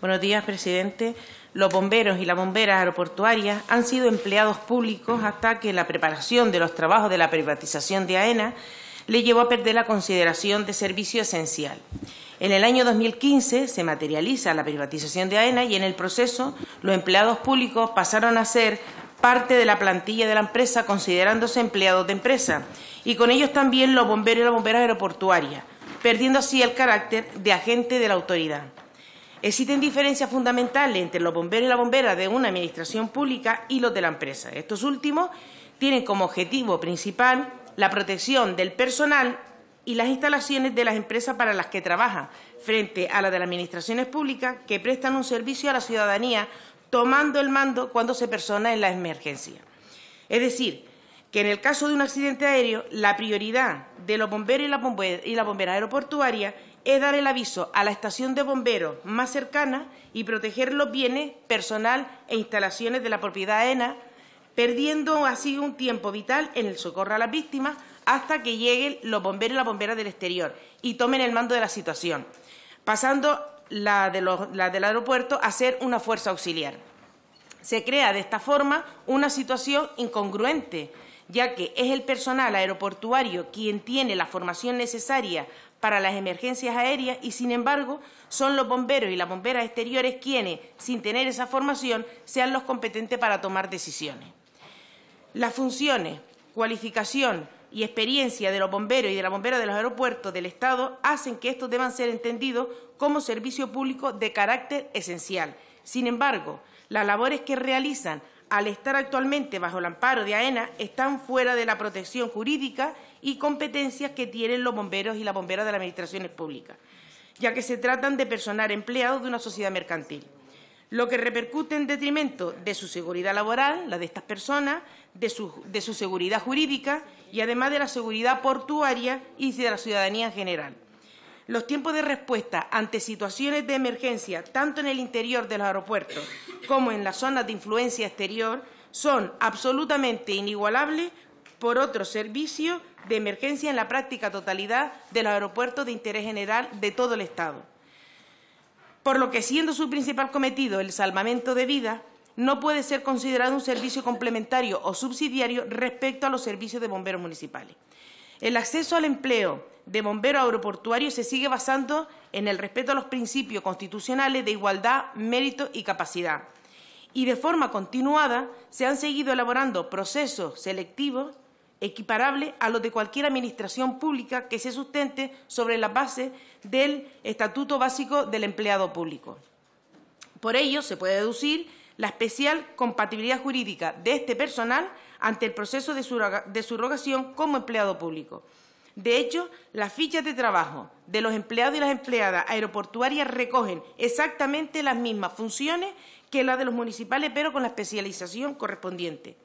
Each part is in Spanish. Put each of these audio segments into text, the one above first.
Buenos días, presidente. Los bomberos y las bomberas aeroportuarias han sido empleados públicos hasta que la preparación de los trabajos de la privatización de AENA le llevó a perder la consideración de servicio esencial. En el año 2015 se materializa la privatización de AENA y en el proceso los empleados públicos pasaron a ser parte de la plantilla de la empresa considerándose empleados de empresa y con ellos también los bomberos y las bomberas aeroportuarias, perdiendo así el carácter de agente de la autoridad. Existen diferencias fundamentales entre los bomberos y las bomberas de una administración pública y los de la empresa. Estos últimos tienen como objetivo principal la protección del personal y las instalaciones de las empresas para las que trabajan frente a las de las administraciones públicas que prestan un servicio a la ciudadanía tomando el mando cuando se persona en la emergencia. Es decir, que en el caso de un accidente aéreo, la prioridad de los bomberos y la bombera aeroportuaria es dar el aviso a la estación de bomberos más cercana y proteger los bienes, personal e instalaciones de la propiedad AENA, perdiendo así un tiempo vital en el socorro a las víctimas hasta que lleguen los bomberos y la bombera del exterior y tomen el mando de la situación, pasando la, de la del aeropuerto a ser una fuerza auxiliar. Se crea de esta forma una situación incongruente ya que es el personal aeroportuario quien tiene la formación necesaria para las emergencias aéreas y sin embargo son los bomberos y las bomberas exteriores quienes, sin tener esa formación, sean los competentes para tomar decisiones. Las funciones, cualificación y experiencia de los bomberos y de la bomberas de los aeropuertos del Estado hacen que estos deban ser entendidos como servicio público de carácter esencial. Sin embargo, las labores que realizan al estar actualmente bajo el amparo de AENA, están fuera de la protección jurídica y competencias que tienen los bomberos y las bomberas de las administraciones públicas, ya que se tratan de personal empleado de una sociedad mercantil, lo que repercute en detrimento de su seguridad laboral, la de estas personas, de su, de su seguridad jurídica y además de la seguridad portuaria y de la ciudadanía en general los tiempos de respuesta ante situaciones de emergencia, tanto en el interior de los aeropuertos como en las zonas de influencia exterior, son absolutamente inigualables por otro servicios de emergencia en la práctica totalidad de los aeropuertos de interés general de todo el Estado. Por lo que, siendo su principal cometido el salvamento de vidas, no puede ser considerado un servicio complementario o subsidiario respecto a los servicios de bomberos municipales. El acceso al empleo de bombero aeroportuario se sigue basando en el respeto a los principios constitucionales de igualdad, mérito y capacidad. Y de forma continuada se han seguido elaborando procesos selectivos equiparables a los de cualquier administración pública que se sustente sobre la base del Estatuto Básico del Empleado Público. Por ello, se puede deducir la especial compatibilidad jurídica de este personal ante el proceso de, surrogación como empleado público. De hecho, las fichas de trabajo de los empleados y las empleadas aeroportuarias recogen exactamente las mismas funciones que las de los municipales, pero con la especialización correspondiente.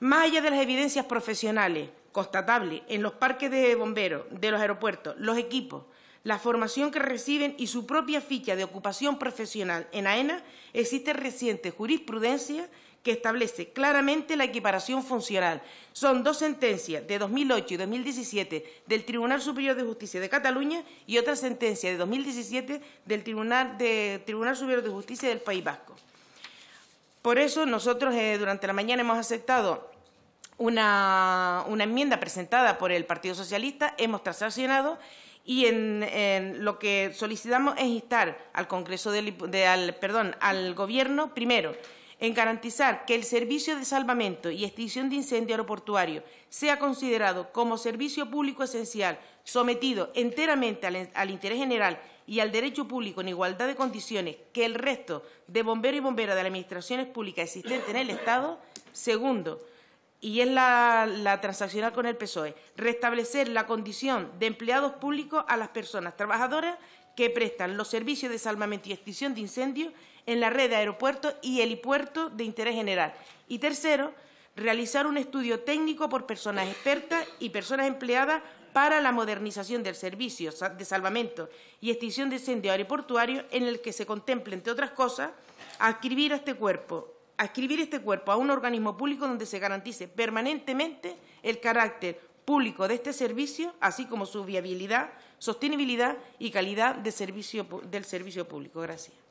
Más allá de las evidencias profesionales constatables en los parques de bomberos de los aeropuertos, los equipos, la formación que reciben y su propia ficha de ocupación profesional en AENA, existe reciente jurisprudencia que establece claramente la equiparación funcional. Son dos sentencias de 2008 y 2017 del Tribunal Superior de Justicia de Cataluña y otra sentencia de 2017 del Tribunal, Tribunal Superior de Justicia del País Vasco. Por eso nosotros eh, durante la mañana hemos aceptado una, enmienda presentada por el Partido Socialista, hemos transaccionado y en, lo que solicitamos es instar al Congreso del, perdón, al Gobierno, primero, en garantizar que el servicio de salvamento y extinción de incendio aeroportuario sea considerado como servicio público esencial, sometido enteramente al, interés general y al derecho público en igualdad de condiciones que el resto de bomberos y bomberas de las administraciones públicas existentes en el Estado. Segundo, y es la, la, transaccional con el PSOE, restablecer la condición de empleados públicos a las personas trabajadoras que prestan los servicios de salvamento y extinción de incendios en la red de aeropuertos y helipuertos de interés general. Y tercero, realizar un estudio técnico por personas expertas y personas empleadas para la modernización del servicio de salvamento y extinción de incendios aeroportuario en el que se contemple, entre otras cosas, adscribir a este cuerpo, este cuerpo a un organismo público donde se garantice permanentemente el carácter público de este servicio, así como su viabilidad, sostenibilidad y calidad del servicio público. Gracias.